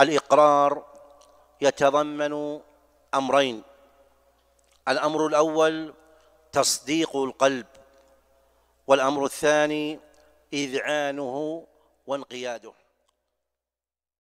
الإقرار يتضمن أمرين الأمر الأول تصديق القلب والأمر الثاني إذعانه وانقياده